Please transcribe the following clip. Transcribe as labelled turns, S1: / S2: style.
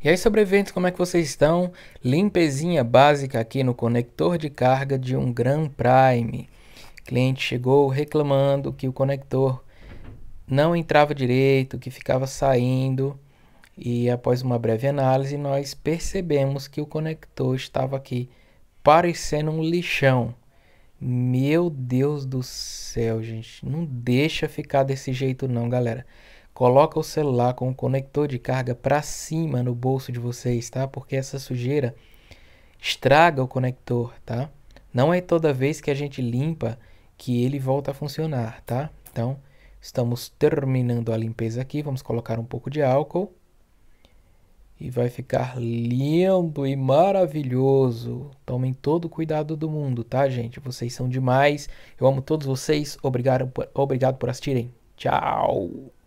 S1: E aí, sobreviventes, como é que vocês estão? Limpezinha básica aqui no conector de carga de um Grand Prime. O cliente chegou reclamando que o conector não entrava direito, que ficava saindo. E após uma breve análise, nós percebemos que o conector estava aqui parecendo um lixão. Meu Deus do céu, gente. Não deixa ficar desse jeito não, galera. Coloca o celular com o conector de carga para cima no bolso de vocês, tá? Porque essa sujeira estraga o conector, tá? Não é toda vez que a gente limpa que ele volta a funcionar, tá? Então, estamos terminando a limpeza aqui. Vamos colocar um pouco de álcool. E vai ficar lindo e maravilhoso. Tomem todo o cuidado do mundo, tá, gente? Vocês são demais. Eu amo todos vocês. Obrigado por, obrigado por assistirem. Tchau!